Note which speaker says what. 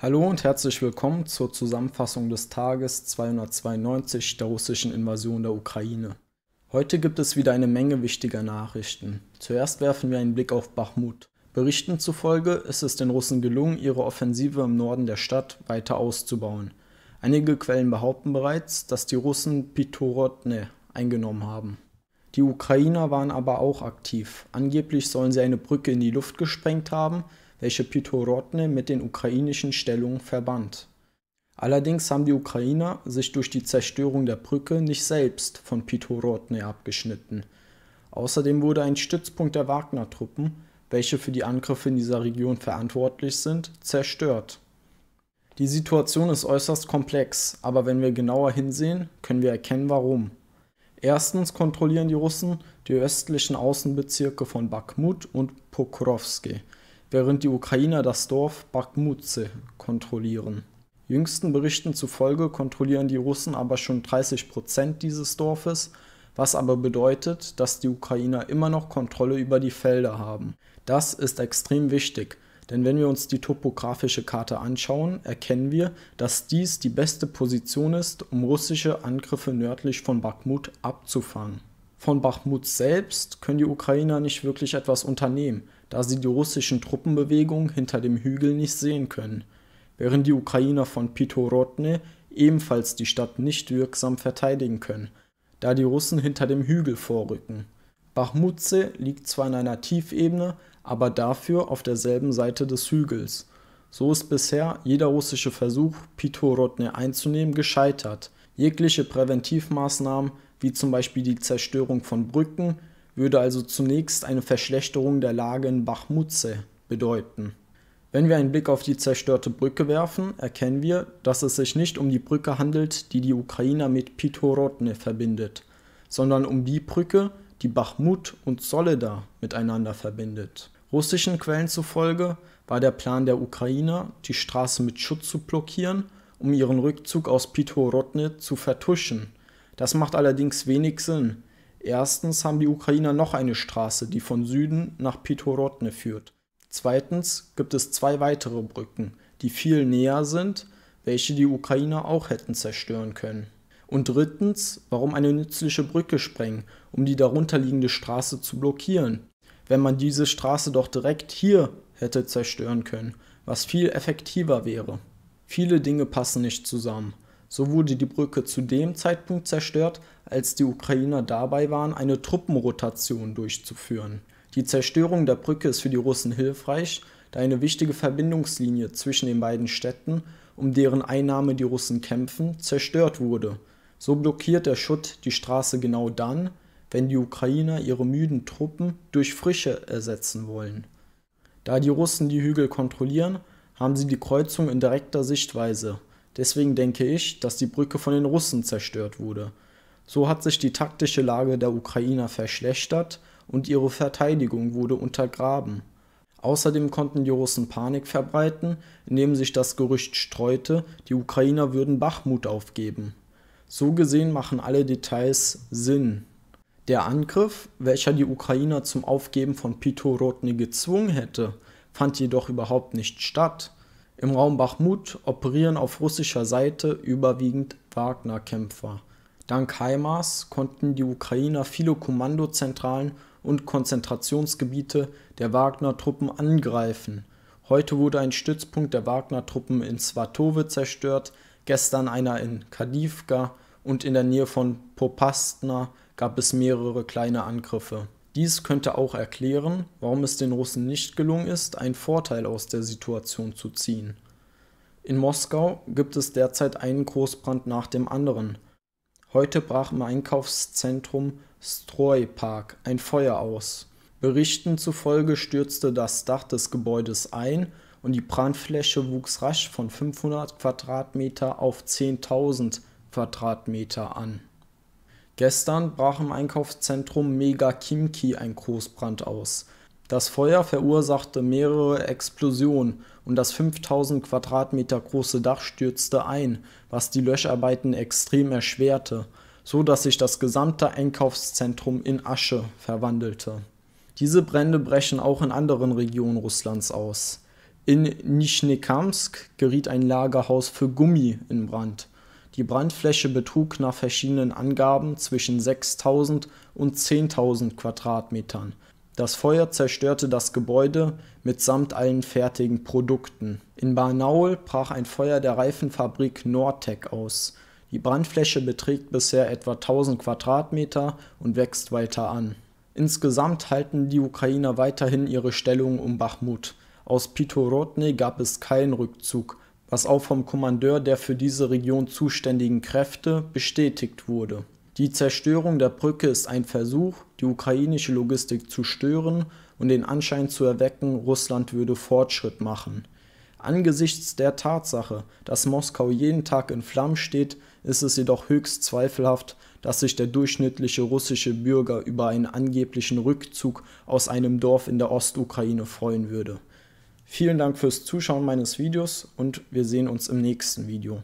Speaker 1: Hallo und herzlich willkommen zur Zusammenfassung des Tages 292 der russischen Invasion der Ukraine. Heute gibt es wieder eine Menge wichtiger Nachrichten. Zuerst werfen wir einen Blick auf Bachmut. Berichten zufolge ist es den Russen gelungen, ihre Offensive im Norden der Stadt weiter auszubauen. Einige Quellen behaupten bereits, dass die Russen Pitorodne eingenommen haben. Die Ukrainer waren aber auch aktiv. Angeblich sollen sie eine Brücke in die Luft gesprengt haben, welche Pytorotne mit den ukrainischen Stellungen verband. Allerdings haben die Ukrainer sich durch die Zerstörung der Brücke nicht selbst von Pytorotne abgeschnitten. Außerdem wurde ein Stützpunkt der Wagner-Truppen, welche für die Angriffe in dieser Region verantwortlich sind, zerstört. Die Situation ist äußerst komplex, aber wenn wir genauer hinsehen, können wir erkennen warum. Erstens kontrollieren die Russen die östlichen Außenbezirke von Bakhmut und Pokrovsky – während die Ukrainer das Dorf Bakhmutze kontrollieren. Jüngsten Berichten zufolge kontrollieren die Russen aber schon 30 Prozent dieses Dorfes, was aber bedeutet, dass die Ukrainer immer noch Kontrolle über die Felder haben. Das ist extrem wichtig, denn wenn wir uns die topografische Karte anschauen, erkennen wir, dass dies die beste Position ist, um russische Angriffe nördlich von Bakhmut abzufangen. Von Bakhmut selbst können die Ukrainer nicht wirklich etwas unternehmen, da sie die russischen Truppenbewegungen hinter dem Hügel nicht sehen können, während die Ukrainer von Pitorodne ebenfalls die Stadt nicht wirksam verteidigen können, da die Russen hinter dem Hügel vorrücken. Bachmutze liegt zwar in einer Tiefebene, aber dafür auf derselben Seite des Hügels. So ist bisher jeder russische Versuch, Pitorodne einzunehmen, gescheitert. Jegliche Präventivmaßnahmen, wie zum Beispiel die Zerstörung von Brücken, würde also zunächst eine Verschlechterung der Lage in Bachmutze bedeuten. Wenn wir einen Blick auf die zerstörte Brücke werfen, erkennen wir, dass es sich nicht um die Brücke handelt, die die Ukrainer mit Pitorodne verbindet, sondern um die Brücke, die Bachmut und Soleda miteinander verbindet. Russischen Quellen zufolge war der Plan der Ukrainer, die Straße mit Schutt zu blockieren, um ihren Rückzug aus Pitorodne zu vertuschen. Das macht allerdings wenig Sinn, Erstens haben die Ukrainer noch eine Straße, die von Süden nach Pitorodne führt. Zweitens gibt es zwei weitere Brücken, die viel näher sind, welche die Ukrainer auch hätten zerstören können. Und drittens, warum eine nützliche Brücke sprengen, um die darunterliegende Straße zu blockieren, wenn man diese Straße doch direkt hier hätte zerstören können, was viel effektiver wäre. Viele Dinge passen nicht zusammen. So wurde die Brücke zu dem Zeitpunkt zerstört, als die Ukrainer dabei waren, eine Truppenrotation durchzuführen. Die Zerstörung der Brücke ist für die Russen hilfreich, da eine wichtige Verbindungslinie zwischen den beiden Städten, um deren Einnahme die Russen kämpfen, zerstört wurde. So blockiert der Schutt die Straße genau dann, wenn die Ukrainer ihre müden Truppen durch frische ersetzen wollen. Da die Russen die Hügel kontrollieren, haben sie die Kreuzung in direkter Sichtweise. Deswegen denke ich, dass die Brücke von den Russen zerstört wurde. So hat sich die taktische Lage der Ukrainer verschlechtert und ihre Verteidigung wurde untergraben. Außerdem konnten die Russen Panik verbreiten, indem sich das Gerücht streute, die Ukrainer würden Bachmut aufgeben. So gesehen machen alle Details Sinn. Der Angriff, welcher die Ukrainer zum Aufgeben von Pitorodny gezwungen hätte, fand jedoch überhaupt nicht statt. Im Raum Bachmut operieren auf russischer Seite überwiegend Wagner-Kämpfer. Dank HIMARS konnten die Ukrainer viele Kommandozentralen und Konzentrationsgebiete der Wagner-Truppen angreifen. Heute wurde ein Stützpunkt der Wagner-Truppen in Svatowe zerstört, gestern einer in Kadivka und in der Nähe von Popastna gab es mehrere kleine Angriffe. Dies könnte auch erklären, warum es den Russen nicht gelungen ist, einen Vorteil aus der Situation zu ziehen. In Moskau gibt es derzeit einen Großbrand nach dem anderen. Heute brach im Einkaufszentrum Stroi Park ein Feuer aus. Berichten zufolge stürzte das Dach des Gebäudes ein und die Brandfläche wuchs rasch von 500 Quadratmeter auf 10.000 Quadratmeter an Gestern brach im Einkaufszentrum Mega Kimki ein Großbrand aus. Das Feuer verursachte mehrere Explosionen und das 5000 Quadratmeter große Dach stürzte ein, was die Löscharbeiten extrem erschwerte, so dass sich das gesamte Einkaufszentrum in Asche verwandelte. Diese Brände brechen auch in anderen Regionen Russlands aus. In Nischnekamsk geriet ein Lagerhaus für Gummi in Brand. Die Brandfläche betrug nach verschiedenen Angaben zwischen 6.000 und 10.000 Quadratmetern. Das Feuer zerstörte das Gebäude mitsamt allen fertigen Produkten. In Barnaul brach ein Feuer der Reifenfabrik Nortec aus. Die Brandfläche beträgt bisher etwa 1000 Quadratmeter und wächst weiter an. Insgesamt halten die Ukrainer weiterhin ihre Stellung um Bachmut. Aus Pitorodny gab es keinen Rückzug was auch vom Kommandeur der für diese Region zuständigen Kräfte bestätigt wurde. Die Zerstörung der Brücke ist ein Versuch, die ukrainische Logistik zu stören und den Anschein zu erwecken, Russland würde Fortschritt machen. Angesichts der Tatsache, dass Moskau jeden Tag in Flammen steht, ist es jedoch höchst zweifelhaft, dass sich der durchschnittliche russische Bürger über einen angeblichen Rückzug aus einem Dorf in der Ostukraine freuen würde. Vielen Dank fürs Zuschauen meines Videos und wir sehen uns im nächsten Video.